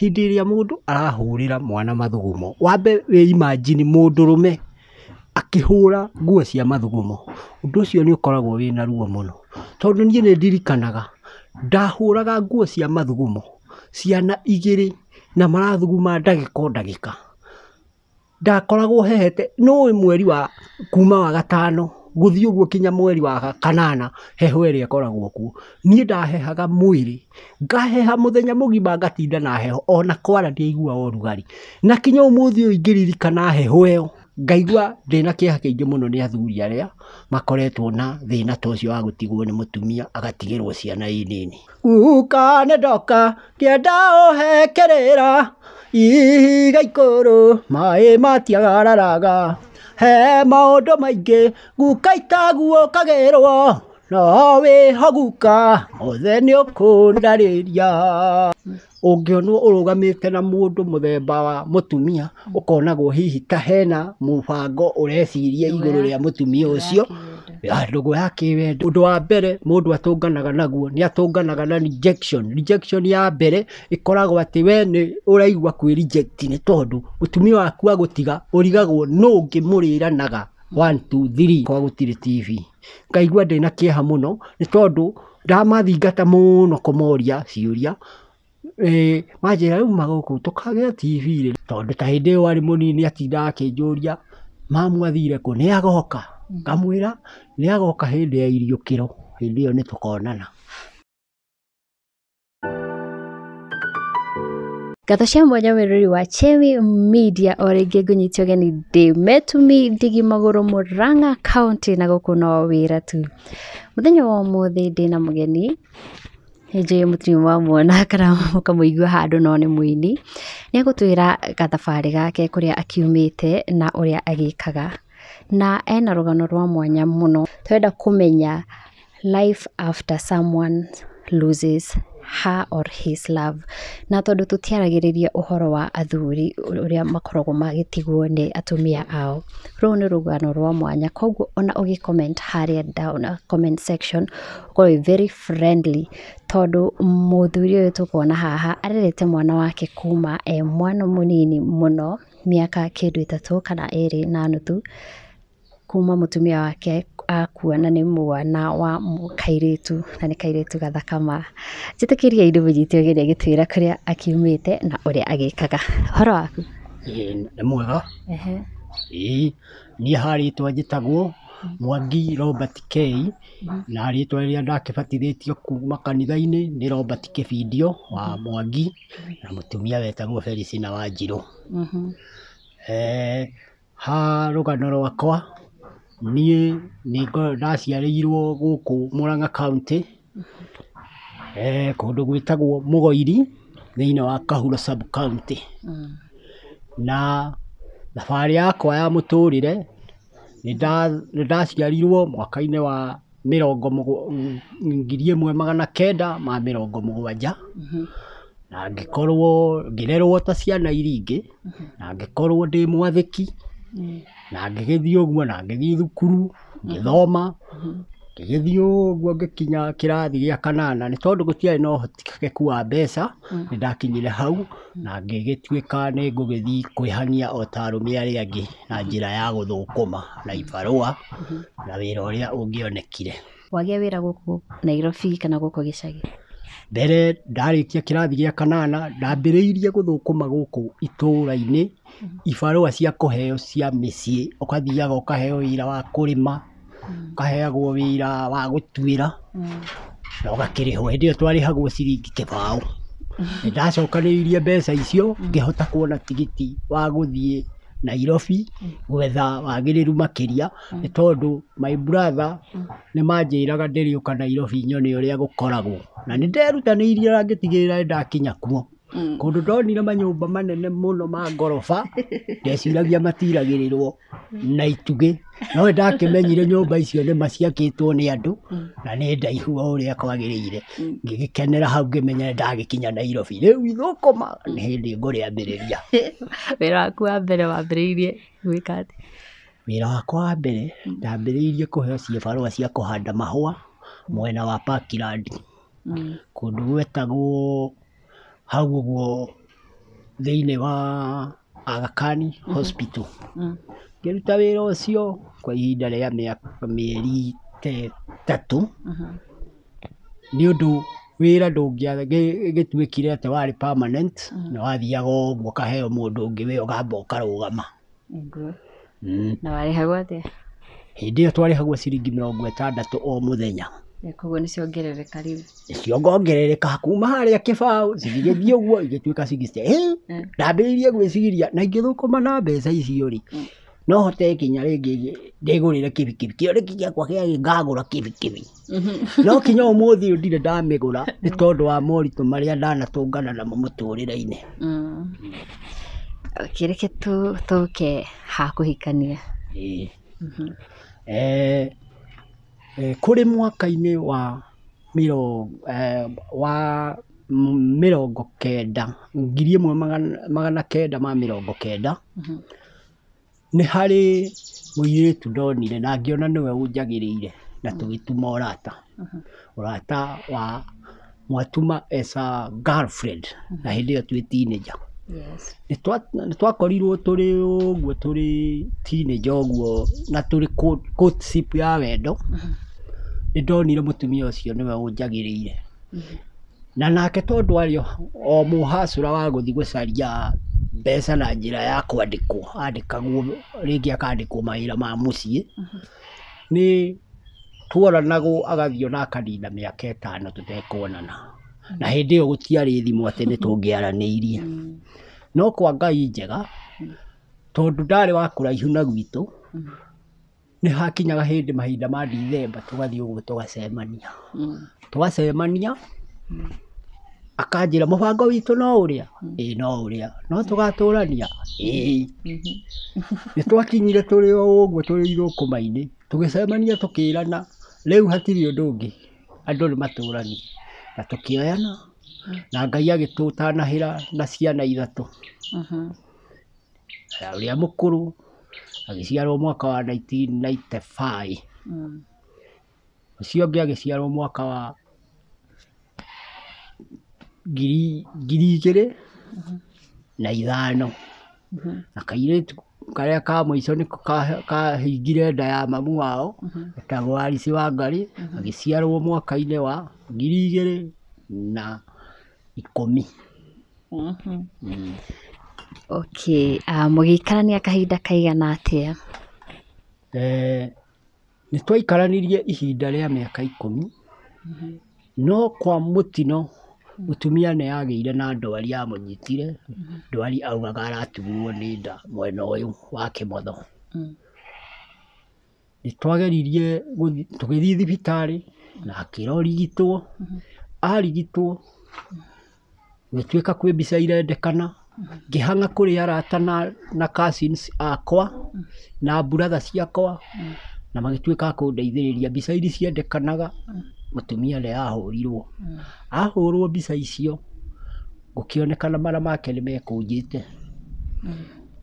hindi iria mundu arahurira mwana mathugumo wambe we imagine rume akihura nguo cia mathugumo undu ucio ni ukoragwo na ruo muno tondu nie ni ndirikanaga ndahuraga nguo cia mathugumo ciana igiri na marathuguma ndagika ndagika ndakoragwo hehete no mweri wa kuma wa gatano guthi uguo kinya mweri wa kanana heho ĩrĩa ĩkoragwo kuo niĩ ndahehaga mwĩrĩ ngaheha mũthenya mũgima ngatinda na heho ona kwara ndi aigua orugari na kinya umuthi uingiriri kana heho ĩyo ngaigua ndĩna kĩeha kĩingĩ mũno nĩ athuri aria makoretwo na thina ta ũcio wa gũtigwo nĩ mũtumia agatigĩrwo ciana i nini guka nĩ ndoka ngĩenda ũhe kĩrĩra ihiga ikũrũ maĩ matiagararaga he maundu maingi guka itaguo kagirwo no wä hoguka othe nä å kå ndarä ria å ngä å rå gamä te na må ndå må themba wa må tumia å konagwo hihi ta hena må bango å reciria igå rå rä a må tumia å ya kä wendo ah, wa mbere må ndå atå nganaga naguo nä atå nganaga na rejection rejection ya mbere ä koragwo atä we nä å raigua reject ni tondå må tumia waku agå tiga å rigagwo ngä må rä ranaga kwa gutire tv ngaigua ndä na kieha må no nä tondå ndamathingata må no kå moria ciå eh, manjä ra rä u magåkå tå tv rä tondå ta hä ndä ä yo arä må nini atindaga akä njå ria mamu kå nä agoka ngamwä ra nä agoka hä ndä ya iriå kä ro hä ndä ä yo nä tå konana ngatho cia mwanya werũri wa Chewi Media o rĩngĩ å geni ndä metumi ndigi magũrũ Murang'a county na gũkũ no wĩra tu thenya wa ũmũthĩ ndä na mũgeni nĩnjũĩ mũtirĩ mwona kana igua handå no nä agå twä ra gathabarä gake kũrĩa akiumĩte na agä kaga na ena gano rwa mwanya mũno tũrenda kũmenya life after someone loses her or his love na tondå tå tiaragä uhoro wa athuri uria makoragwo magitigwo nä atumia ao rå nä rå rwa mwanya koguo ona å gä comment harä down comment section ũkorwo very friendly tondå mũthuri ũyũ tũkuona haha arerete mwana wake kuma e mwana mũnini mũno mĩaka kĩndũ ĩtatũ kana ĩrĩ na nuthu kuma mutumia wake akua na nä mwana wa kairitu na nä kairitu gathakama njä tä kä ria indu må nyite å gä ria gä twä ra kå rä a akiumä te na å rä a agä kaga horo waku nä mwega ii niä harä twa njä tagwo mwangi robert k mhm. na rä twa rä a ndakä tio kuma kanitha-inä nä robert käbindio wa mhm. mwangi na må tumia wetagwo felicina wa njirå mhm. eh, ha rå gano rwakwa niä ndaciarä niĩ nĩ kå ndå gwä tagwo må goiri thä thĩiniĩ wa Kahuro sub county. Mm. Na thabarä yakwa ya må tå rä re nä ndaciarirwo mwaka inä wa mä rongo ngiri ä mwe magana kenda ma mä rongo må gwanja mm-hmm. na ngä korwo ngä rerwo ta ciana iria ingĩ, mm-hmm. na ngĩkorwo ndĩ mwathĩki na å ũguo na ngĩthiĩ thukuru ngä kinya ũguo rathi kĩrathi gĩa kanana nĩ tondũ gũtiarĩ na ũhotekeku wa mbeca nĩ ndakinyire hau na ngĩgĩtuĩka nĩ ngũgĩthiĩ kwĩhania o ta arũme arĩa angĩ na njĩra ya gũthũkũma na ibarũa na wĩra ũrĩa ũngĩonekire. Wagĩa wĩra gũkũ Nairobi kana gũkũ gĩcagi? Mbere ndarĩkia kĩrathi gĩa kanana ndambĩrĩirie gũthũkũma gũkũ ra inĩ a cia heo cia å kaheo wä ra wa mm. kaheagwo wä ra wa ra mm. na ä Hĩndĩ twarä hagwo ciringi kĩbaũ. Nĩ irie mbeca icio mm. hota kuona tigiti wa thiä Nairobi gwetha wagĩrĩru makĩria nĩ tondũ my brother nĩ manjĩraga ka Nairobi nyone gå koragwo na irie rangä tigä rä ra ndakinya kuo. Mm. kå ndå ndonire manyå mba manene må no ma ngoroba ndeciragia matiragä rä rwo na itugä no ndakä menyire nyå mba icio nä maciakä two nä andå mm. na nä ndaihu o rä a kwagä rä ire mm. ngä gä kenera hau ngä menya ndagä kinya nairobi rä u ithå koma nä hä ndä ngå rä ambä rä ria wä ra waku wa mbere wambä rä irie gwä ka atä wä ra wakwa wa mbere ndambä rä irie kå heo ciäbarå cia kå handa a mwena wa pakirandi kå ndå gwetagwo hau ũguo thĩinĩ wa agakani mhm. Hospital. Mm. Ngĩruta wĩra ucio kwa ihinda ria mĩeri ta tatu mhm. ni undu wira ndũngĩagĩtuĩkire ati wari permanent, mm. na wathiaga o ũguo mundu ungi wi ugamba ukarugama ũkarũgama. Mm. Na warĩhagwo atĩa? Hĩndĩ ĩyo twarĩhagwo ciringi mirongo itandatu o mũthenya koguo nä ciongerereka rä u ciongongerereka kuma harä a kä baå cigigäthiä å guo igä tuä ka ndambä rä irie gwä cigiria na ingä thå kå ma na mbeca icio rä no hote kinya rä ngä ndägå rä re kä bikä bi kä rä gĩakwa gä ngagå ra kä bikä bi mm-hmm. no kinya å må thä å ndirä ndamä gå ra nä tondå wa moritå marä a ndanatå ngana namo må tå rä ra inä kä reke tå ke hakå hikania Eh, kuri mwaka ini wa eh, wa mĩrongo kenda ngiri mwe magana kenda ma mĩrongo kenda, mhm. ni hari mũirĩtu ndonire na ngĩona nĩwe ũnjagĩrĩire na tugituma urata urata mhm. wa Mwatuma esa a girlfriend na mhm. hĩndĩ ĩyo twĩ teenager nä twakorirwo tå rä å guo tå rä tinja å guo na tå rä ya wendo mm-hmm. nä ndonire må tumia å cio nä we å njagä rä ire mm-hmm. na nake tondå arä o må ra wa gå thiä gå caria mbeca na njä ra ya kwandä kwo andä kagwo rä ngä akandä kwo mawä ra ma må ciä mm-hmm. nä tworanagwo agathiä na akanina mä aka ä tano tå tekonana na hindi yo gutiari thimũ atĩ ni tũngĩaranĩirie mm. no kwa ngai njega tondũ ndarĩ wa kuraihu na gwitũ mm. ni hakinyaga hindi mahinda ma ndithemba tũgathiĩ ũguo tũgacemania mm. tũgacemania akanjĩra mũbango witũ no uria ĩĩ no uria no tũgatũrania ĩĩ mm-hmm. nĩ twakinyire tũrĩ o ũguo tũrĩ irũkũma-inĩ tũgĩcemania tũkĩrana rĩu hatirĩ ũndũ ũngĩ andu ni matũranie na tukioyana na ngai agitutanahira na ciana ithatu na mm-hmm. uria mukuru agiciarwo mwaka wa 1995 ucio mm. ũngĩ agĩciarwo mwaka wa ngiri igĩrĩ mm-hmm. na ithano mm-hmm. na kairetu karä ka må ico nä kahingire nda ya mamu wao mhm. etagwo arici wa ngari mhm. agä ciarwo mwaka-inä wa ngiri igä rä na ikå mi må mhm. mm. gä ikarania kahinda kaigana atä a eh, nä twaikaranirie ihinda rä a mä aka ikå mi no kwa må tino mutumia nä agäire na ndwari amunyitire ndwari augaga aratuguo nä nda mwena å yå wa kä motho mm. nä twageririe tugithii thibitari thibitarä na akä ra arigitwo gä tuä ka kwä mbica irendekana ngihanga kuri arata na, na cousins akwa na buratha ciakwa mm. na magĩtuĩka akũndeithĩrĩria mbica iri ciendekanaga mm mutumia ria ahurirwo mm. ahurwo mbica icio gukionekana mara make ni mekunjite mm.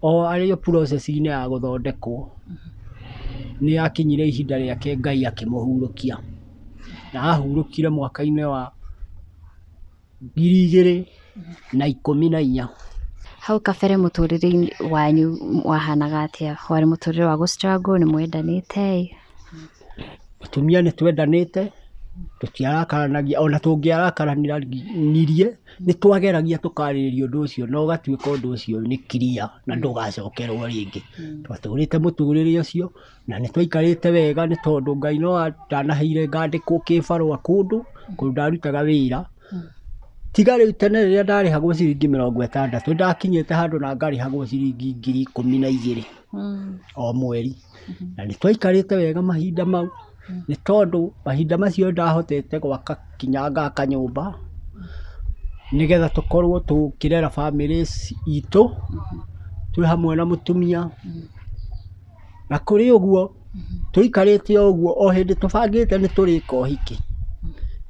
o ariyo process ine ya guthondekwo mm. ni akinyire ihinda riake ngai akimuhurukia na ahurukire mwaka-inĩ wa ngiri igiri na ikumi na inya hau kabere mũtũrĩre wanyu wahanaga tå rä re wa gũstruggle må tumia nä twendanä te tutiarakaranagia ona tũngĩarakaranirie nĩ twageragia tũkarĩrĩria ũndũ ũcio na ũgatuĩka ũndũ ũcio nĩ kiria na ndũgacokerwo rĩngĩ hmm. twatũrĩte mũtũrĩre ũcio na nĩ twaikarĩte wega nĩ tondũ Ngai no ndanaheire ngandĩkwo kĩbarũa kũndũ kũu ndarutaga wĩra hmm. tiga rĩu tene rĩrĩa ndarĩhagwo ciringi mĩrongo ĩtandatũ nĩndakinyĩte handũ na ngarĩhagwo ciringi ngiri ikũmi na igĩrĩ hmm. o mweri na nĩ twaikarĩte wega mahinda mau nä tondå mahinda macio ndahotete gwaka kinya ngaka nä getha tå korwo tå kä rera itå twä hamwe na må tumia na kå rä å guo tå ikarä te å guo o hä ndä tå bangä te nä tå rä ka hiki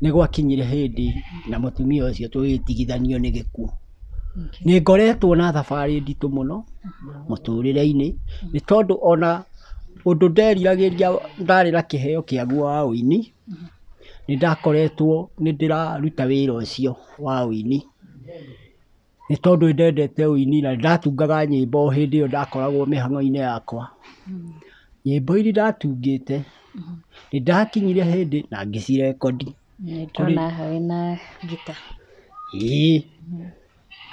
nä gwakinyire hä ndä na må tumia å cio tå gä tigithanio nä gä kuo nä ngoretwo na thabarä nditå må no må tå rä re-inä nä tondå ona undu nderiragiria ndari na kiheo kia guo wa uini ni ndakoretwo ni ndiraruta wira ucio wa uini ni tondu ndendete uini na ndatungaga nyimbo hindi yo ndakoragwo mihango-ini yakwa nyimbo iri ndatungite ni ndakinyire hindi na ngicirekodi ni kona hawe na gita ii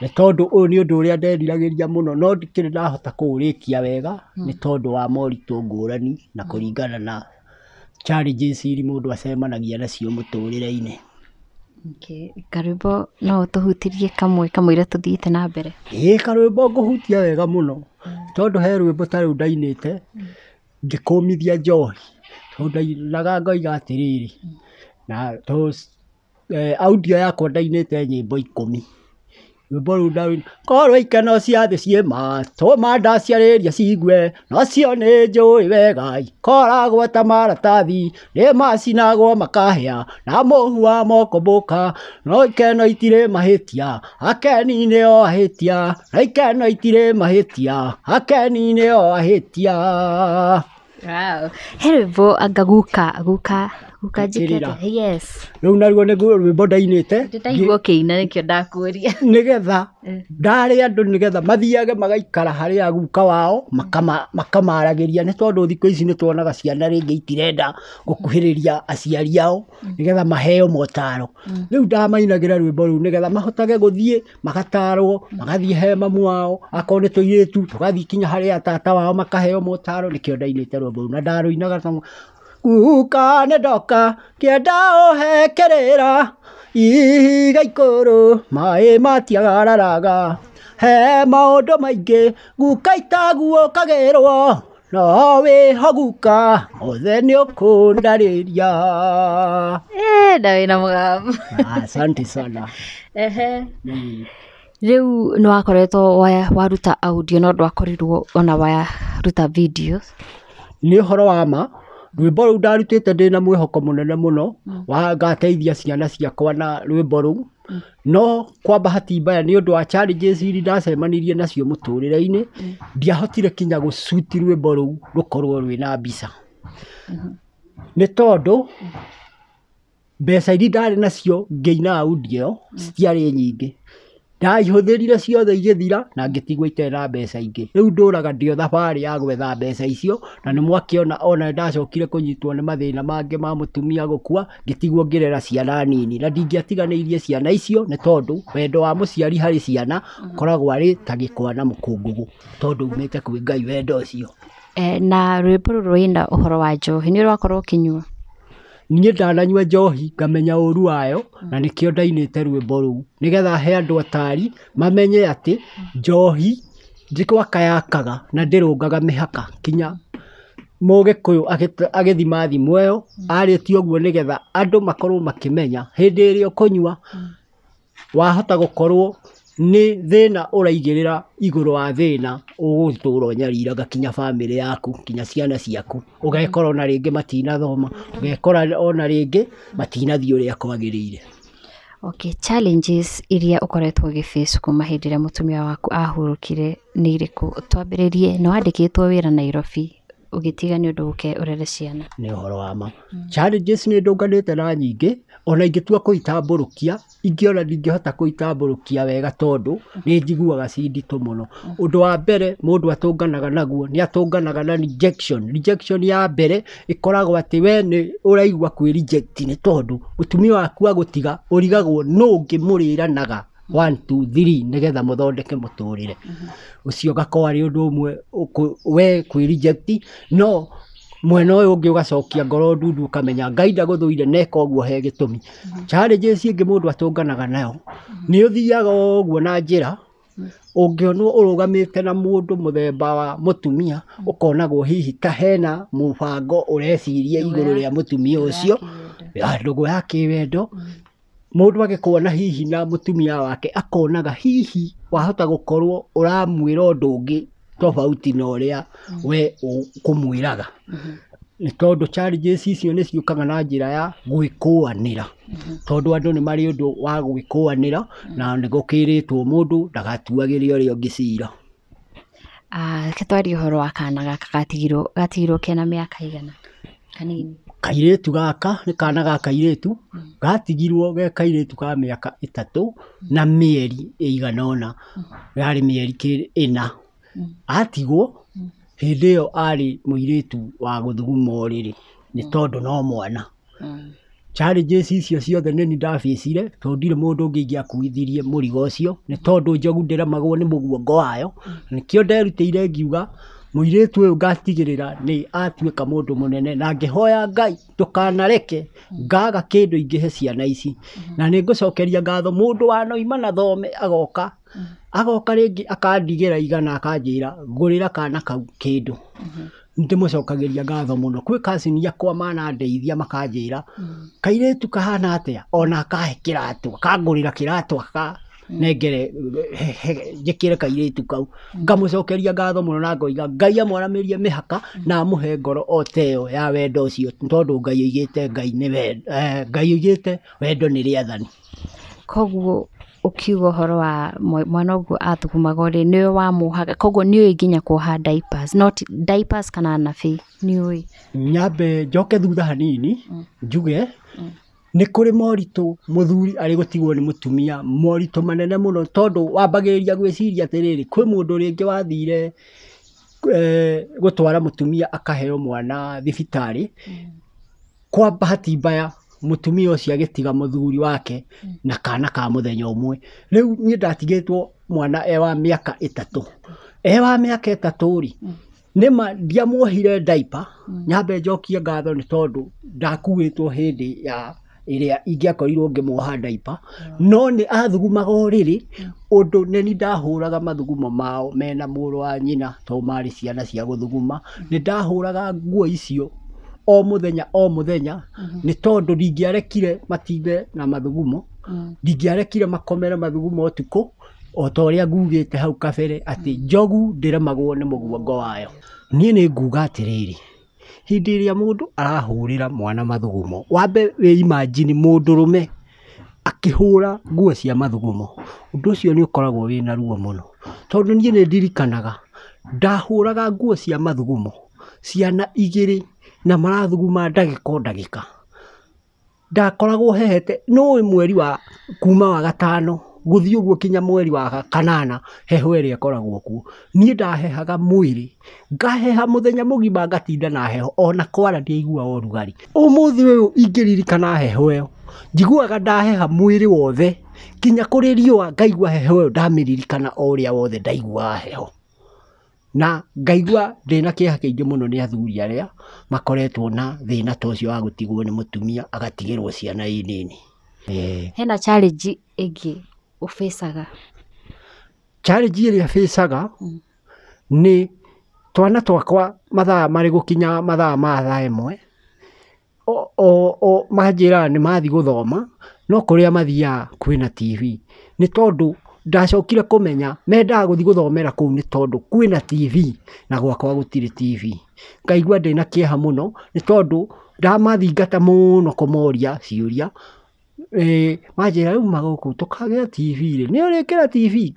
nĩ tondũ ũyũ nĩ ũndũ ũrĩa nderiragĩria mũno no ndikĩrĩ ndahota kũũrĩkia wega nĩ hmm. tondũ wa moritũ ngũrani na hmm. kũringana na challenges iria mũndũ acemanagia nacio mũtũrĩre-inĩ. Okay. Karwĩmbo no ũtũhutirie kamwe kamũira tũthiĩte na mbere? Ĩĩ karwĩmbo ngũhutia wega mũno hmm. tondũ he rwĩmbo ta ngä ndainĩte ngĩkũmithia njohi tondũ ndainaga ngoiga atĩrĩrĩ na eh, audio yakwa ndainĩte nyĩmbo ikũmi rwimbo rä u korwo ikeno cia thä ciä ma ndaciarä ria cigue nocio nä njå ä wegai koragwo ta maratathi rä macinagwo makahä na må hu wa moko mbå ka no ikeno itirä mahä tia akeni nä o ahä tia na ikeno itirä mahä tia akeni nä o ahä tia wow. he rwä mbo anga guka ukanjikĩra yes rĩu naruo nĩguo rwĩmbo ndainĩte ndĩraigua kĩina nĩkĩo ndakuoria nĩgetha eh. ndarĩ andũ getha mathiage magaikara harĩa guka wao makamaragĩria nĩ tondũ thikũ ici nĩ twonaga ciana rĩngĩ itirenda gũkuhĩrĩria aciari ao mm. getha maheo motaro mm. rĩu ndamainagĩra rwĩmbo rũu getha mahotage gũthiĩ magatarwo mm. magathiĩ he mamu wao akorwo nĩ tũirĩtu tũgathiĩ kinya harĩa tata wao makaheo motaro nĩkĩo ndainĩte rwĩmbo rũu na inaga guka nä ndoka ngäenda å hekerera ihiga ikå maä matiagararaga he maå ndå maingä guka itaguåkagä rwo no wä ho guka othe nä å kå ndarä ria wä na må gambo asante sana ehe hmm. rĩu nĩ wakoretwo waruta audio no ndwakorirwo ona waruta videos ni horo wa ma rwimbo rå u ndarutĩte ndä na mwä hoko må nene må no mm. wa ngateithia ciana ciakwa na rwimbo rå u mm. no kwa hatimbaya mbaya nä å ndå wa challenges iria ndacemanirie nacio må tå rä re-inä mm. ndiahotire kinya gå cuti rwimbo rå u rå korwo rwä na mbica mm-hmm. nä tondå mbeca iria ndarä nacio ngäina aundi ä yo citiarä nyingä Ndaihũthĩrire ciothe igĩthira na ngĩtigwo itarĩ na mbeca ingĩ. Rĩu ndũraga ndĩ o thabarĩ ya gwetha mbeca icio na nĩ mwakĩona ona nĩndacokire kũnyitwo nĩ mathĩna mangĩ ma mũtumia gũkua, ngĩtigwo ngĩrera ciana nini na ndingĩatiganĩirie ciana icio nĩ tondũ wendo wa mũciari harĩ ciana ũkoragwo arĩ ta gĩkwa na mũkũngũgũ tondũ umĩte kwĩ Ngai wendo ũcio. Eh, na rwĩmbo rũrũ rũina ũhoro wa njohi, nĩũrakorwo ũkĩnyua? niĩ ndananyua njohi ngamenya ru wayo na nĩkĩo ndainĩte rwĩmbo nä getha he andå atari mamenye atä njohi kwakayakaga na ndĩrũngaga mĩhaka kinya mũgĩkũyũ agĩthima thimo ĩyo guo nä getha andå makorwo makĩmenya hĩndĩ kå nyua mm. wahota korwo rä ra igå rå wa thĩna ũgũtũra ũnyariraga kinya rä yaku kinya ciana ciaku, gekora ona ngä matinathoma, gekora ona rĩngĩ matinathiĩ ũrĩa kwagĩrĩire. Okay, challenges iria ũkoretwo ũgĩ face kuma a må tumia waku rie nä wandä kä two wä ra Nairobi, ugitiga ni undu ũke urere ciana ni uhoro wa ma mm. challenges ni ndunganite na nyingi ona ingitua kuitamburukia ingiona ndingihota kuitamburukia wega tondu ni njiguaga cinditu muno undu mm. wa mbere mundu atunganaga naguo ni atunganaga na rejection rejection ya mbere ikoragwo ati we ni uraigua kwĩ reject nĩ tondũ mũtumia waku agutiga urigagwo nũũ ũngĩmũrĩranaga one two three nigetha muthondeke muturire ucio mm-hmm. gakorwo ndå å mwe we kwi no mwena uyu ungi ugacokia ngoro ndundu ukamenya ngai ndaguthuire neka uguo he ngä må ndå atå nganaga nayo mm-hmm. ni uthiaga guo na rå gamä te na må themba wa å mm-hmm. konagwo hihi ta hena a må tumia å cio ucio ndugu ya wendo ah, mũndũ agĩkwana hihi na mũtumia wake akonaga hihi wahota gũkorwo ũramwĩra ũndũ ũngĩ tofauti na ũrĩa we ũkũmwĩraga mm-hmm. nĩ tondũ challenges icio nĩ ciũkaga na njĩra ya gwĩkũanĩra mm-hmm. tondũ andũ nĩ marĩ ũndũ wa gwĩkũanĩra mm-hmm. na nĩ gũkĩrĩtwo mũndũ ndagatuagĩre ũrĩa ũngĩ cira reke ah, twarie ũhoro wa kana gaka gatigirwo kena mĩaka igana kanini kairetu gaka nä kana ga kairetu gatigirwo ge kairetu ka mä aka ä tatå na mä eri yari mieri ona yarä mä eri ä na atigwo hä ndä ä yo arä må irä wa gå riri rä rä nä tondå no mwana challenges icio ciothe nä ni ndabicire tondå ndirä må ndå å ngä ingä akuithirie må rigo å cio nä tondå njogu ndä magwo nä må guongo wayo nä kä o nderutä ire ngiuga muiritu uyu ngatigirira ni atuika mundu munene na ngihoya ngai ndukanareke ngaga kindu ingihe ciana ici mm-hmm. na ni ngucokeria ngatho mundu noima na thome agoka mm-hmm. agoka ringi akandigĩra igana akanjĩra ngũrĩra kana kau kĩndũ mm-hmm. ndimucokagiria ngatho muno kwi kasini yakwa manandeithia makanjĩra kairĩtu kahana atĩa ona akahe kĩratwa kangũrĩra kĩratwa ka nengere njĩkĩre tu kau ngamucokeria ngatho muno na ngoiga ngai amwaramirie mihaka na muhe ngoro o ya wendo ucio tondu ngai oigĩte ngai ni wendo eh, ngai oigĩte wendo ni riathani koguo ũkiuga horo wa mwana ũguo athugumaga ũrĩ nĩwe wamũhaga koguo nĩũĩ nginya kuoha diapers not diapers kana nabi ui nyambe njoke thutha hanini mm. njuge mm må thuri arä gå tigwo nä må tumia moritå manene atä rä rä kwä må ndå rä ngä wathire eh, må tumia akaheo mwana thibitarĩ, mm. kwa bahati mbaya agä tiga må thuri wake mm. na kana ka rä u niä ndatigä two mwana e wa mĩaka ĩtatũ. E wa mĩaka ĩtatũ-rĩ, mm. nĩma ndiamuohire diaper, nyambe njokie ngatho nĩ tondũ ndakuĩtwo hĩndĩ ya iria ingiakorirwo ngimuoha ndaipa no ni athugumaga riri undu hmm. neni ndahuraga mathugumo mao mena muru wa nyina to mari ciana cia guthuguma hmm. ni ndahuraga nguo icio o muthenya o muthenya hmm. ni tondu ndingiarekire matibe na mathugumo ndingiarekire makomere mathugumo utuku o ta ũrĩa ngugĩte hau kabere atĩ njogu ne nĩ mũguongo wayo nie nĩ nguga atiriri hindi ĩrĩa mũndũ arahurira mwana mathugumo, wambe we imagine rume akihura nguo cia mathugumo, ũndũ ũcio nĩ ũkoragwo wĩna ruo tondu nie niĩ nĩndirikanaga ndahũraga nguo cia mathugumo ciana igiri na marathuguma ndagĩka o ndagĩka, ndakoragwo hehete, no mweri wa kuma wa gatano guthii guo kinya mweri wa kanana heho ĩrĩa ĩkoragwo kuo niĩ ndahehaga mwĩrĩ ngaheha mũthenya mũgima ngatinda na heho ona kwara ndiaigua ũrugarĩ ũmũthĩ ũyũ ingĩririkana heho ĩyo njiguaga ndaheha mwĩrĩ wothe kinya kũrĩ riũa ngaigua heho ĩyo ndamĩririkana o ũrĩa wothe ndaiguaga heho na ngaigua kä kĩeha kĩingĩ mũno nĩ athuri arĩa makoretwo na thĩna ta ũcio wa gũtigwo nĩ mũtumia agatigĩrwo ciana i nini hena challenge ĩngĩ ufecaga challenge ya fesaga nä twana twakwa mathaa marä gå kinya mathaa ma thaa ĩmwe manjä o nä mathiä gå thoma no kå rä a mathiaga kwĩna tv nä tondå ndacokire kumenya mendaga gũthiĩ gũthomera kũu nĩ tondũ kwĩna TV na gwakwa gũtirĩ TV. Ngaigua ndĩna kĩeha mũno nĩ tondũ ndamathingata mũno kũmoria ciũria manjira uma guku tukagea tv ri ni urikira tv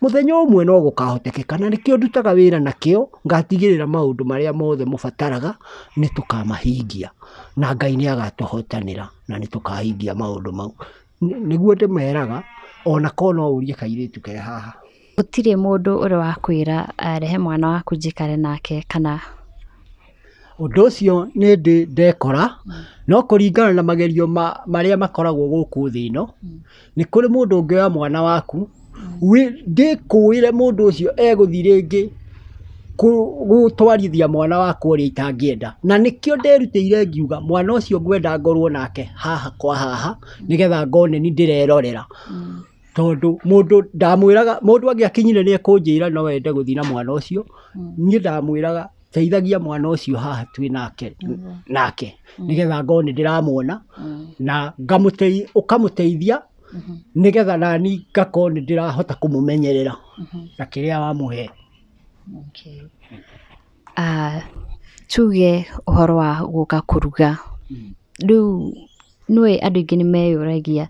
må thenya å mwe no nä na o ndutaga ra maå ndå marä a mothe nä tå kamahingia na ngai hotanä ra na kahingia maå ndå mau ndä meraga ona korwo no kairä tu ke haha tirä må ndå å rä kwä ra rehe mwana waku njikare nake kana undu ucio ni ndi ndekora no kuringana na magerio ma maria makoragwo guku thi ino ni kuri mundu ungioya mwana waku ndikuire mundu ucio eguthi ringi gutwarithia mwana waku uria itangienda na nikio nderutire ngiuga mwana ucio ngwenda ngorwo nake haha kwa haha nigetha ngone ni ndirerorera tondu mundu ndamwiraga mundu angiakinyire ni ekunjira no wende guthii na mwana ucio nie ndamwiraga teithagia mwana ucio haha twi nake nake mm. nigetha ngorwo ni ndĩramwona mm. na ũkamũteithia mm-hmm. nĩgetha nani ngakorwo ni ndirahota kumumenyerera mm-hmm. na okay wamũhe tuge uhoro wa guka kuruga mm. rĩu nĩũĩ adu aingĩ nĩ meyũragia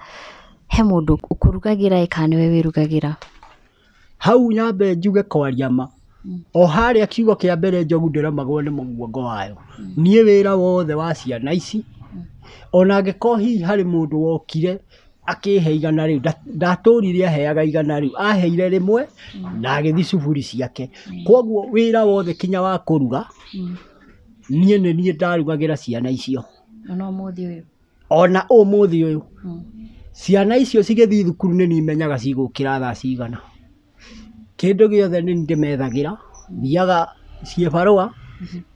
he mundu ukurugagira ĩ kana wirugagira hau nyambe njuge kwaria ma o a kiugo a mbere njogu ndĩromagwo nĩ mũguongo wayo wä ra wothe wa ciana ici ona korwo hihi må ndå wokire he igana ndatå ndatũrire aheaga igana u aheire mwe na agĩthiĩ cuburi ciake wä ra wothe kinya wa niä nä niä ndarugagä ra ciana icio ona å yå hmm. ciana icio thi thukuru nĩ nimenyaga menyaga cigũkĩra thaa cigana kindu giothe ni ndimethagira thiaga ciĩ barũa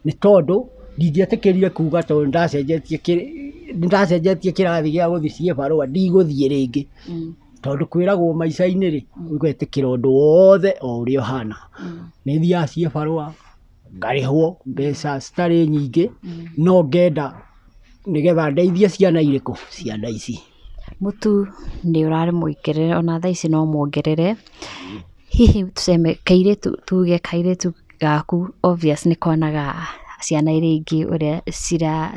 nĩ tondũ ndingĩetĩkĩrire kuga tondũ nĩndacenjetie kĩrathi gĩa gũthiĩ ciĩ barũa ndigũthiĩ ringi mm. tondũ kwĩragwo maica-inĩ ri ũgetĩkĩra mm. ũndũ wothe o ũrĩa ũhana mm. nĩ thiaga ciĩ barũa ngarĩhwo mbeca citarĩ nyingĩ no ngenda nĩgetha ndeithie ciana irĩkũ ciana ici. mutu ni ũrarĩ muikirire ona thaa ici no mwongerere hihi tuseme kairetu tuge kairetu gaku obvious nä konaga ciana iria ingä å rä a cira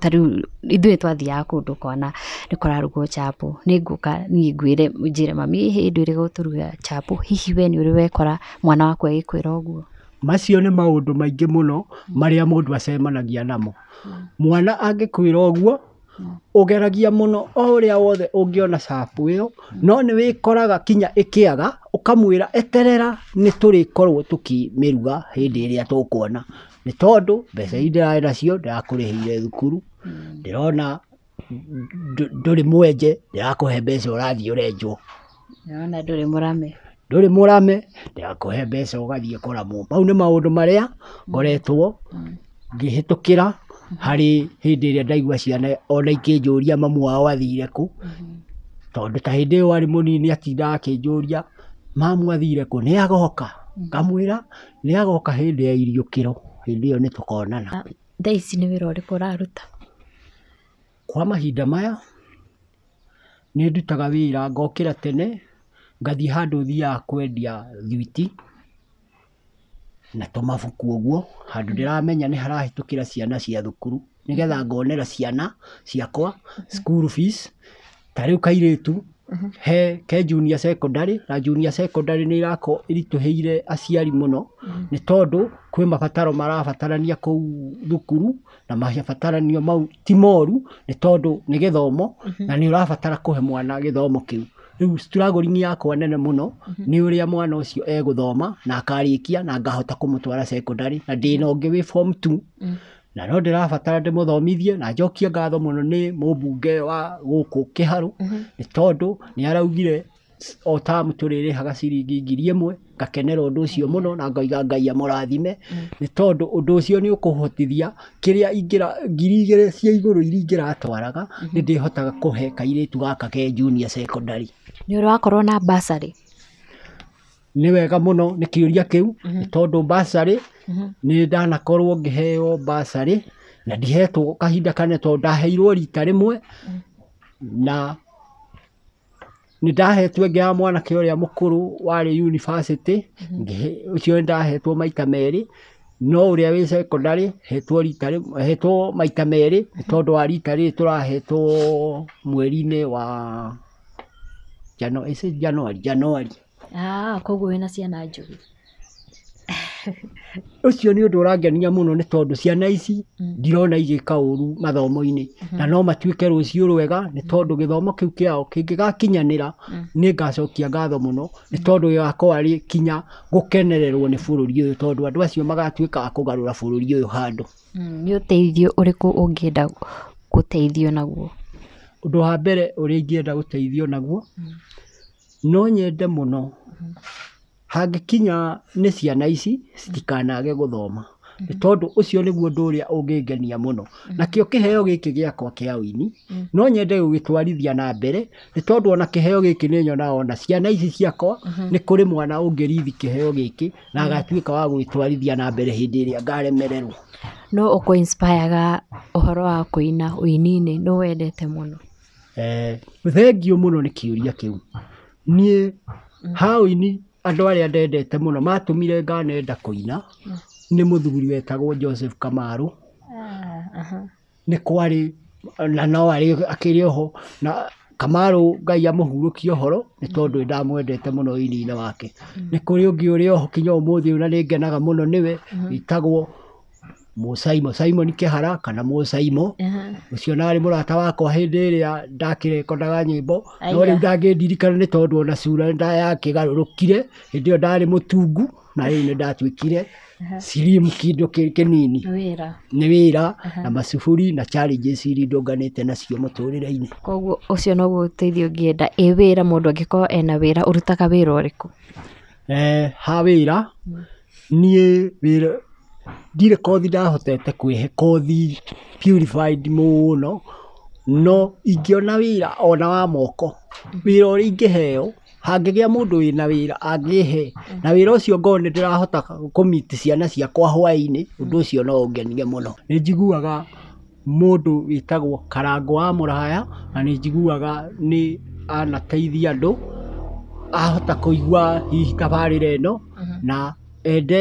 tarä u ithuä twathiaga kå ndå kona nä kå rarugwo chapo nä ngå ka niä nguä re njä re mami hä ndå ä rä gå tå ruga chapo hihi we nä å rä wekora mwana waku agä kwä ra å guo macio nä maå ndå maingä må no marä a må ndå acemanagia namo hmm. mwana angä kwä ra å guo ũgeragia no o ũrĩa wothe ungiona sapu iyo no ni wikoraga kinya ikiaga ukamwira eterera nĩ tũrĩkorwo tũkĩmĩruga hĩndĩ ĩrĩa tũkuona nĩ tondũ mbeca iria ndĩrarĩ nacio ndĩrakũrĩhĩire thukuru hmm. ndĩrona ndũrĩ mwenje ndĩrakũhe mbeca ũrathiĩ ũrenjwo ndĩrona ndũrĩ mũrame ndũrĩ mũrame ndĩrakũhe mbeca ũgathiĩ kũramwo mau ni maundu maria ngoretwo hmm. Hmm. ngĩhĩtũkĩra harä hä ä ndaigua ciana ona ikä njå ria mamu wao athire kå mm-hmm. tondå ta hä ndä ä yo arä må nini atindaga akä njå ria mamu athire kå nä agoka mm-hmm. ngamwä ra nä agoka hä ndä ya iriå kä ro hä ndä ä yo nä tå konana ah, ra rä raruta kwa mahinda maya nä ndutaga wä ra ngokä ra tene ngathiä handå thiaga kwendia thwiti na to mabuku ũguo handũ ndĩramenya nĩ harahĩtũkĩra ciana cia thukuru nĩgetha ngonera ciana ciakwa school fees ta rĩu kairĩtu he ke junior secondary na junior secondary nĩ irakorwo iritũhĩire aciari mũno nĩ tondũ kwĩ mabataro marabatarania kũu thukuru na mabataranio mau ti moru nĩ tondũ nĩ gĩthomo na nĩ ũrabatara kũhe mwana gĩthomo kĩu rä struggling yakwa nene må no mhm. nä å rä a mwana å cio egå thoma na akarä kia na ngahota kå må twara secondary na ndä na å ngä wä na no ndä rabatara ndä må thomithie na njokia ngatho må no nä må mbunge wa gå kå kä harå mhm. nä tondå nä araugire ota muturire turire haga ciringi ngiri imwe ngakenera undu ucio muno na ngoiga ngai amurathime mm. ni tondu undu ucio ni ukuhotithia kiria ingira ngiri igiri cia iguru iria atwaraga mm-hmm. ni ndihotaga kuhe kaire tugaka ke junior secondary ni urakorwo na bursary nä wega må no nä kiu å ria kä u mm-hmm. tondå basarä mm-hmm. nä ndanakorwo ngä heo na ndihetwo kahinda kane tondå ndaheirwo rita rä mwe mm. na nä ndahetwo ngä ya mwanake å rä a må kå rå warä university å mhm. cio nä ndahetwo maita merä no å rä a wä cekondarä hetwo rita hetwo maita merä tondå wa rita rä tå rahetwo mweri-inä wa januari januari ah, koguo wä na ciana njå ucio ni undu urangenia muno ni tondu ciana ici mm. ndirona igika uru mathomo-inĩ mm-hmm. na no matuike rũciũ rwega ni mm-hmm. tondu githomo kiu kiao kingigakinyanira mm. ni ngacokia ngatho mũno nĩ tondũ gĩgakorwo arĩ kinya gukenererwo ni bururi uyu tondu andu acio magatuika a bururi uyu handu mm, ni uteithio uriku ungienda ũngĩenda naguo? undu wa mbere ũrĩa ingienda gũteithio naguo, no nyende muno mm-hmm hangĩkinya ni ciana ici citikanage gũthoma nä tondå å cio nä guo ndå å rä a å ngä ngenia må no nyende gũgĩtwarithia na mbere nä tondå ona kĩheo gĩkĩ nĩ nyona ona ciana ici ciakwa mm-hmm. kå rä mwana heo gä kä na mm. ka wa gũgĩtwarithia na mbere rä a ngaremererwo no ũkũ inspire ũhoro wa kũina ũini-inĩ nũ wendete nä kä å ria kä u niĩ mm. haå ini andå arä a ndendete må no mire nganenda ina nä må thuri wetagwo joseph kamarå ah, nä kwarä na no arä akä rä oho na kamarå ngai amå hurå horo nä tondå ndamwendete må no ini-inä wake nä kå rä å ngä å rä oho kinya å må thä na nä ngenaga må no nä we mm-hmm. itagwo musaimo saimo ni kehara kana musaimo å cio narä må rata wakwa hä ndä ä rä a ndakä rekondaga nyä mbo no rä u ndangä ndirikana nä tondå ona cura yakä garå rå kire hä ndä ä yo ndarä må tungu na rä u nä ndatuä kire silimu kindo kinini nä wä ra na macuburi na challenges ndå nganä te nacio må tå rä re-inä koguo å cio noguo å teithio å ngä enda ä wä ra må ndå angä korwo ena wä ra å rutaga wä ra å rä eh, kå ha wä ra niä ndirĩ kothi ndahotete kwĩhe kothi purified mũno, no ingĩona wĩra ona wa moko, wĩra ũrĩa ingĩheo, hangĩgĩa mũndũ wĩna wĩra angĩhe, na wĩra ũcio ngorwo nĩndĩrahota kũ meet ciana ciakwa hwaĩ-inĩ, ũndũ ũcio no ũngenie mũno. njiguaga mũndũ wĩtagwo Karangũ wa Mũraya, na njiguaga nĩ anateithia andũ, ahota kũigua hihi tabarĩra ĩno mhm. na ende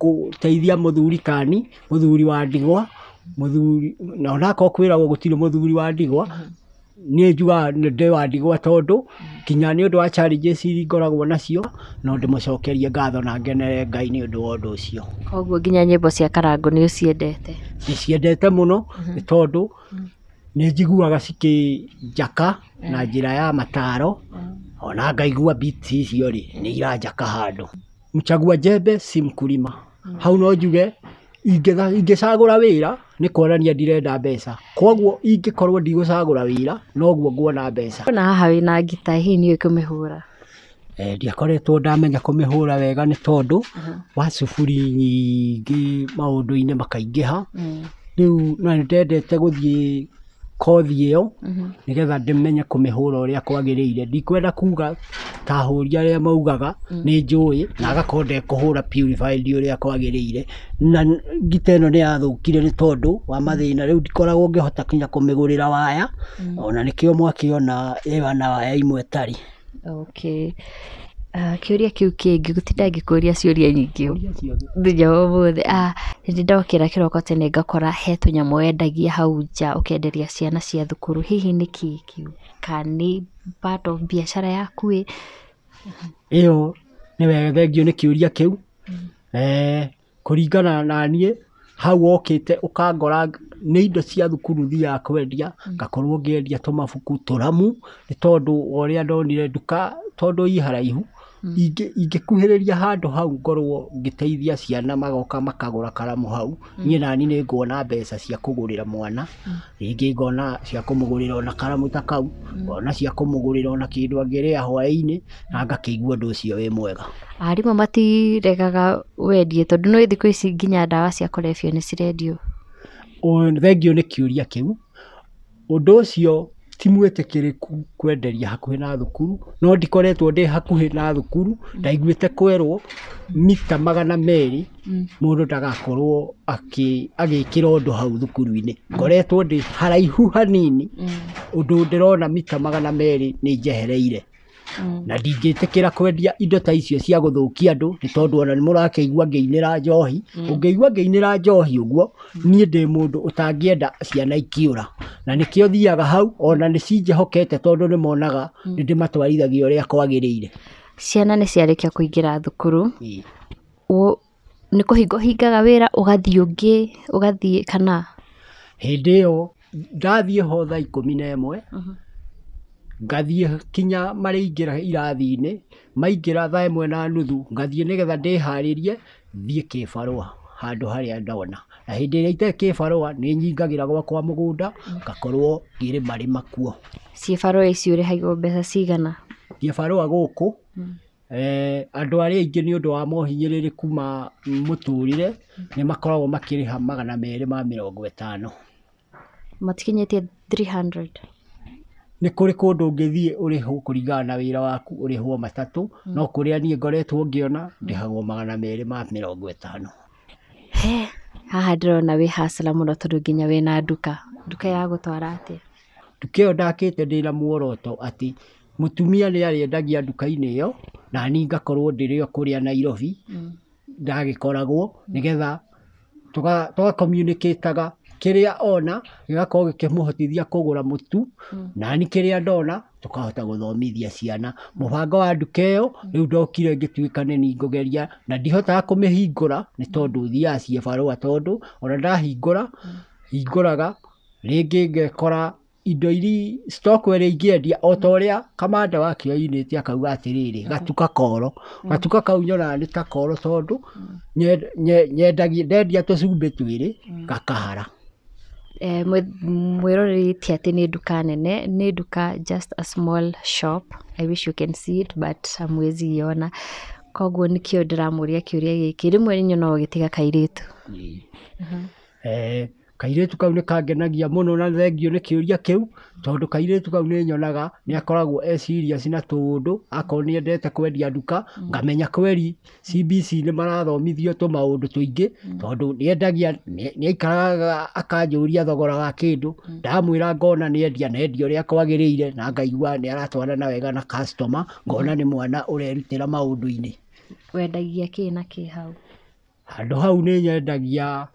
gũteithia mũthuri kani mũthuri wa ndigwa mũthuri na onakorwo kwĩragwo gũtirĩ mũthuri wa ndigwa mm-hmm. niĩ njugaga ndĩ wa ndigwa tondũ mm-hmm. nginya nĩ ũndũ wa challenges iria ngoragwo nacio no ndĩmũcokerie ngatho na ngenere Ngai nĩ ũndũ wa ũndũ ũcio koguo nginya nyĩmbo cia Karangũ nĩ ũciendete ndĩciendete mũno nĩ mm-hmm. tondũ nĩ njiguaga cikĩnjaka na njĩra ya mataro ona ngaigua beats icio rĩ nĩ iranjaka handũ mchagua jembe si mkulima mm. hau no njuge ingicagura wira ni kuonania ndirenda mbeca koguo ingikorwo ndigucagura wira noguo nguona mbeca na haha wina ngita hi ni ukumihura eh ndiakoretwo ndamenya kumihura wega ni tondu uh -huh. wa cufuri nyingi maundu-ini makaingiha mm. riu no no ndendete guthii kothi ĩyo mhm. nĩgetha ndĩmenye kũmĩhũra ũrĩa kwagĩrĩire ndikwenda kuga ta ahũri arĩa maugaga mm. nĩ njũĩ na agakorwo ndekũhũra purified ũrĩa kwagĩrĩire na ngita ĩno nĩ yathũkire nĩ tondũ wa mathĩna rĩu ndikoragwo ngĩhota nginya kũmĩgũrĩra waya mm. ona nĩkĩo mwakĩona ĩyo wana waya imwe ĩtarĩ. Ah, kĩũria kĩu kĩngĩ gũtinda ngĩkũria ciũria nyingĩ nginya ũmũthĩ nĩndĩ ah, ndokĩra kĩroko tene ngakora he tũnyamũ wendagia hau nja ũkenderia ciana cia thukuru hihi nĩkĩĩ kĩu kana nĩ part of biacara yaku ĩ? ĩyo nĩ wega thengio nĩ kĩũria kĩu, mm. eh, kũringana naniĩ hau wokĩte ũkangora nĩ indo cia thukuru thiaga kwendia mm. ngakorwo ngĩendia tũmabuku tũramu nĩ tondũ wa ũrĩa ndonire nduka tondũ ĩ haraihu Hmm. ingĩkuhĩrĩria handũ hau ngorwo ngĩteithia ciana magoka makagũra karamu hau hmm. niĩ nani nĩ nguona mbeca cia kũgũrĩra mwana hmm. rĩngĩ ngona cia kũmũgũrĩra ona karamu ta kau ngona cia kũmũgũrĩra ona kĩndũ angĩrĩa hwaĩ-inĩ na ngakĩigua ũndũ ũcio wĩ mwega arimũ matiregaga wendie tondũ nĩũĩ thikũ ici nginya ndawa cia kũrebia nĩ cirendio thengio nĩ kĩũria kĩu ũndũ ũcio ti mwĩtĩkĩrĩku kwenderia hakuhĩ na thukuru, no ndikoretwo ndĩ hakuhĩ na thukuru, ndaiguĩte kwerwo mita magana merĩ mm. mũndũ ndagakorwo agĩkĩra ũndũ hau thukuru-inĩ. Ngoretwo ndĩ haraihu hanini, mm. ũndũ ndĩrona mita magana merĩ nĩ njehereire. Mm. na ndingĩtĩkĩra kwendia indo ta icio cia gũthũkia andũ nĩ tondũ ona nĩ mũrakĩigua ngĩinĩra njohi mm. ũngĩigua ngĩinĩra njohi ũguo mm. niĩ ndĩ mũndũ ũtangĩenda ciana ikĩũra na nĩkĩo thiaga hau ona nĩ cinjehokete tondũ nĩ monaga nĩ ndĩmatwarithagia ũrĩa kwagĩrĩire ciana nĩ ciarĩkia kũingĩra thukuru nĩ kũhinga ũhingaga wĩra ũgathiĩ ũngĩ ũgathiĩ kana hĩndĩ ĩyo ndathiĩ ho thaa ikũmi na ĩmwe uh-huh ngathiä kinya ra irathi-inĩ, maingĩra thaa ĩmwe na nuthu ngathiĩ nĩgetha ndĩharĩrie thiĩ handå harä a ndona, na ite barå a nä nyingagä ra gwakwa nda ngakorwo ngĩrĩma rĩma kuo. Ciĩbarũa ici ũrĩhagio mbeca cigana? arä a aingä nä å ndå wa kuma nä makoragwo makä rä ha magana merä ma mĩrongo ĩtano. Matikinyĩtie three nä kå rä kå ndå ngä thiä å rä hwo kå ringana na wä ra waku å rä hwo matatå no mm. kå rä a niä ngoretwo ngä ona ndä hagwo magana merä ma mä rongo ätano haha ndä rona wä hacra må no tondå nginya wä na nduka nduka ya gå twara atä nduka ä yo ndakä te ndä na muoroto atä tumia nä endagia nduka-inä ä yo na ni ngakorwo ndä rä o kå rä a nairobi mm. ndagä koragwo nä getha tågakommunikätaga kĩrĩa ona gĩgakorwo gĩkĩmũhotithia kũgũra mũtu hmm. nani kĩrĩa ndona tũkahota gũthomithia ciana. Mũbango wa nduka ĩyo rĩu ndokire ngĩtuĩka nĩniĩ ngũgeria na ndihotaga kũmĩhingũra nĩ tondũ thiaga ciĩbarũa tondũ ona ndahingũra hmm. hingũraga rĩngĩ ngekora indo iria stock ĩrĩa ingĩendia o ta ũrĩa kamanda wakĩo ainĩte akauga atĩrĩrĩ hmm. gatuka koro, gatuka kau nyonaga nĩ ta koro tondũ ndendia tũcumbĩ twĩrĩ gakahara. Eh, mwĩrorerithia atĩ nĩ nduka nene, nĩ nduka just a small shop, I wish you can see it but hamwezi iona. Koguo nĩkĩo ndĩramũria kĩũria gĩkĩ, rĩmwe nĩ nyonaga ũgĩtiga kairĩtu. Mm. Mm-hmm. Eh, kairetu kau nĩ kangenagia mũno na thengio ni kiuria kiu tondu kairetu kau ni nyonaga ni akoragwo e serious na tundu akorwo ni endete kwendia aduka mm. ngamenya kweri CBC ni marathomithio maundu tuingi mm. tondu ni endagia ni aikaraga akanjũria thogora wa kindu mm. ndamwira ngona ni endia na endio ũrĩa kwagĩrĩire na ngaigua ni aratwana na wega na customer ngona ni mwana urerutira maundu ini Wendagia ki na ki hau? handu hau ni nyendagia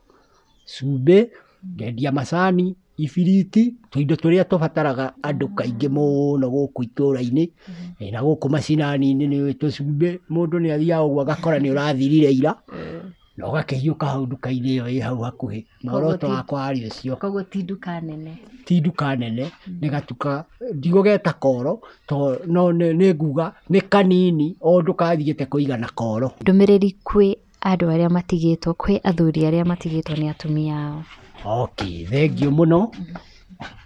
cumbĩ ngendia macani ibiriti tuindo turia tubataraga andu mm. kaingi muno guku itura-ini mm-hmm. na kå macinani-ini ni tucumbe mundu ni athiaga uguo agakora ni urathirire ira mm. na ũgakĩhiũka hau nduka-inĩ ĩyo ĩ hau hakuhĩ muoroto wakwa arĩ ũcio koguo ti nduka nene ti nduka nene mm. nĩ gatuka ndigũgeta koro to no nĩ nguga nĩ kanini o ndũkathiĩte kũigana koro ndũmĩrĩri kwĩ andũ arĩa matigĩtwo kwĩ athuri arĩa matigĩtwo nĩ atumia ao okay thengio muno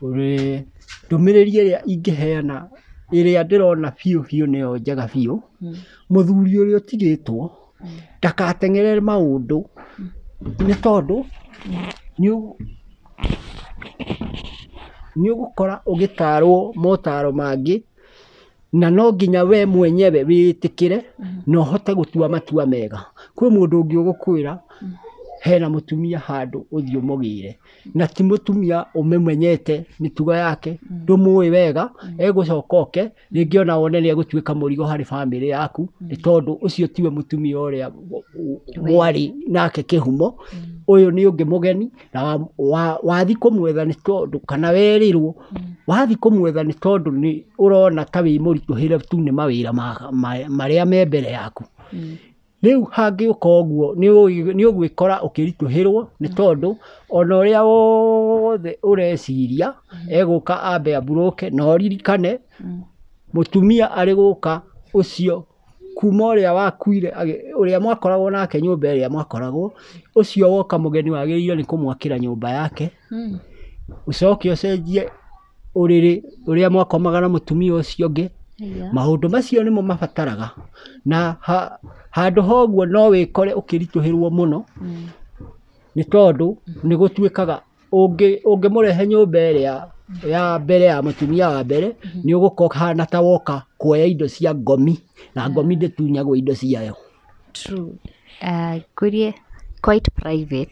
uri ndumiriri iria ingiheana iria ndirona biu biu niyo njega biu muthuri uria utigitwo ndakateng'erere maundu ni tondu nä å gå kora å gä tarwo motaro mangä na no nginya we mwenyewe wä tä kä re na å hote gå tua matua mega kwä må ndå å ngä å gå kwä ra hena mutumia handu gä re na ti mutumia umimenyete mitugo yake mm. ndumuwi wega mm. egucoka oke ngä ona wone ni egutuika murigo hari family yaku mm. ni tondu ucio tiwe mutumia uria mwari nake kihumo å ni må mugeni na wathi mwetha ni tondu kana werirwo wathi nä ni tondu ni urona ta wi murituhire tu ni mawira maria me mbere yaku Rĩu hangĩũka ũguo nĩ ũgwĩkora ũkĩritũhĩrwo nĩ tondũ ona ũrĩa wothe ũreciria mm. egũka ambe amburũke na ũririkane mm. mũtumia arĩ gũka ũcio kuma ũrĩa wakuire ũrĩa mwakoragwo nake nyũmba ĩrĩa mwakoragwo, ũcio woka mũgeni wagĩrĩirwo nĩ kũmwakĩra nyũmba yake, mm. ũcoke ũcenjie ũrĩrĩ ũrĩa mwakomaga na mũtumia ũcio ũngĩ. maundu macio nimo mabataraga na handu hoguo no wikore ukirituhirwo muno mm. ni tondu ni gutuikaga ungimurehe nyumba iria ya mbere ya mutumia wa mbere mm-hmm. ni uguko hana ta woka kuoya indo cia ngomi na ngomi ndituyagwo indo ciayo uh,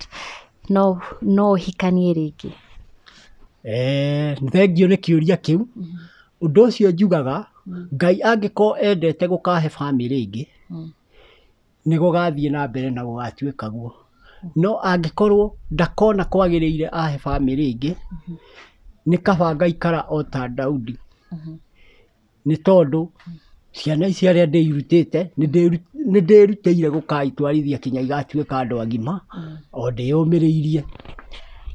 no no hikanie rĩngĩ eh, thengio nĩ kĩũria kĩu mm-hmm. ũndũ ũcio njugaga ngai korwo endete gũkahe ngä nä gå gathiä na mbere na gatuä kaguo no korwo ndakona ire ahe bamĩrĩ ingĩ nĩ kaba ngaikara o ta Daudi hmm. nä tondå ciana ici ndä rutä ire gå kaitwarithia kinya ka andå agima hmm. o ndĩyũmĩrĩirie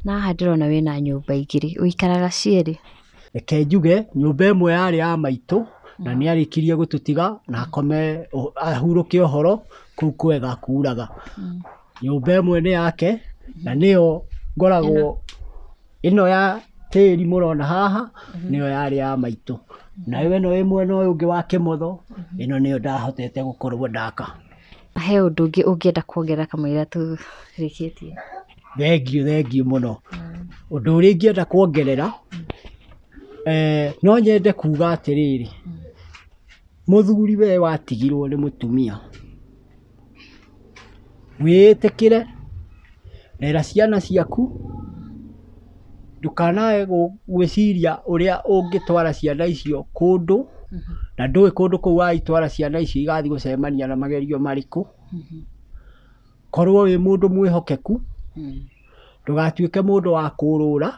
na haha ndĩrona wĩna nyũmba igĩrĩ ũikaraga cierĩ? Reke njuge ä mwe yarä ya maitå na nä arä gututiga na akome ahurå horo kå u kwega kuraga mm. nyå mba ä mwe nä yake na nä yo ngoragwo ä no ya tĩri mũrona haha mm-hmm. nĩyo yarĩ ya maitũ mm-hmm. na ĩyo ĩno ĩ mwena ũyũ ũngĩ wa kĩmotho mm-hmm. ĩno nĩyo ndahotete gũkorwo ndaka he ũndũ ũngĩ ũngĩenda kuongerera kamũira tũrĩkĩtie thengiũ thengiũ mũno mm. ũndũ ũrĩa ingĩenda kuongerera mm. eh, no nyende kuga atĩrĩrĩ muthuri we watigirwo nĩ mũtumia wĩtĩkĩre rera ciana ciaku ndũkanae gwĩciria ũrĩa ũngĩtwara ciana icio kũndũ na ndũĩ kũndũ kũu waitwara ciana icio igathiĩ gũcemania na magerio marĩkũ korwo wĩ mũndũ mwĩhokeku ndũgatuĩke mũndũ wa kũũrũra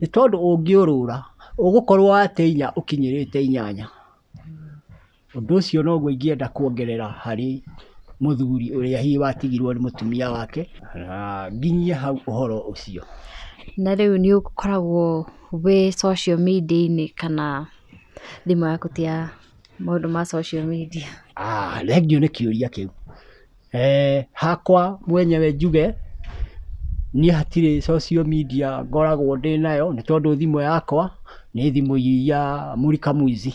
nĩ tondũ ũngĩũrũra ũgũkorwo atĩ inya ũkinyĩrĩte inyanya Ũndũ ũcio noguo ingĩenda kuongerera harĩ mũthuri ũrĩa hihi watigirwo ni mutumia wake, na nginyie hau uhoro ucio Na rĩu nĩ ũkoragwo wĩ social media -inĩ kana thimũ yaku tia ya ma social media? Thengio ah, nĩ kĩũria kĩu. Eh, hakwa mwenyewe njuge ni hatirĩ social media ngoragwo ndĩnayo ni tondu thimo yakwa ni thimo iria mũrika muizi.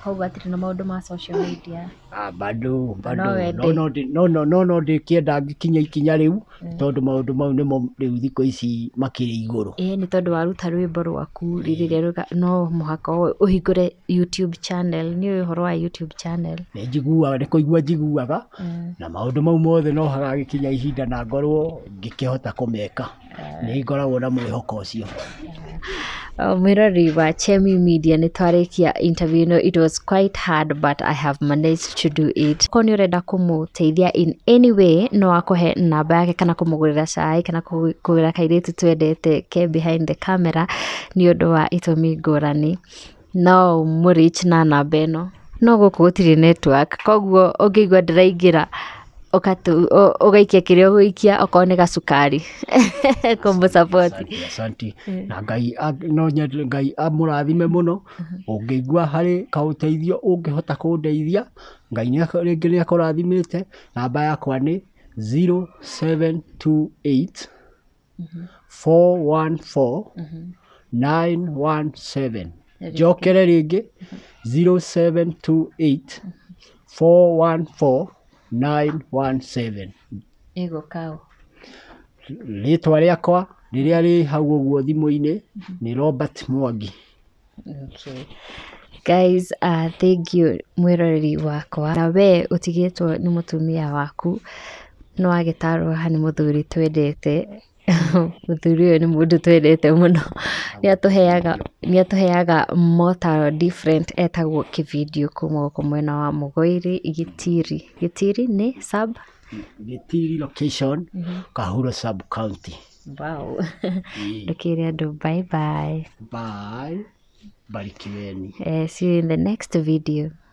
koguo atirĩ na maũndũ ma social media ah, bado bado no no ndĩkĩenda ngĩkinya ikinya rĩu eh. tondũ maũndũ mau nĩmo rĩu thikũ ici makĩrĩ igũrũ ĩĩ nĩ tondũ waruta rwĩmbo rwaku eh. rĩrĩa rũga no mũhaka ũhingũre youtube channel nĩ ũĩ ũhoro wa youtube channel nĩ njiguaga nĩ kũigua njiguaga eh. na maũndũ mau mothe no kinya ihinda na ngorwo ngĩkĩhota kũmeka nĩ ngoragwo na mwĩhoko ũcio oh, mwĩrori wa Chemi Media nĩ twarĩ make your interview You know, it was quite hard but i have managed to do it ko nä å renda in any way no akåhe namba yake kana kå må gå cai kana kå gå rä ra twendete ke behind the camera ni å ndå wa itåmi ngårani no må na namba ä no no gå network koguo å ngä igua ũgaikia kĩrĩa ũgũikia okorwo nĩ gacukari kũmũcaboti asanti eh. na ngai rathime må no amũrathime mũno uh-huh. ũngĩigua harĩ kaũteithio ũngĩhota kũndeithia ngai rĩngĩ nĩ akũrathimĩte namba yakwa nĩ zero seven two eight uh-huh. four one four uh-huh. nine one seven njokere rĩngĩ zero seven two eight four one four 917 kao litwa riakwa riria ri hau guo thimu-ini mhm. ni robert mwangi okay. guys uh, thank you mwiroreri wakwa na we utigitwo ni mutumia waku no agä tarwo ha nä må twendete mũthuri ũyũ nĩ mũndũ twendete mũno, nĩ atũheaga nĩ atũheaga motaro different etagwo kĩbindiũ kuma gũkũ mwena wa Mũgĩĩrĩ, Gĩtiri, Gĩtiri nĩ sub Gĩtiri location mm-hmm. Kahuro sub county. Wow mm. ndũkĩre andũ bye bye. Bye eh, See you in the next video.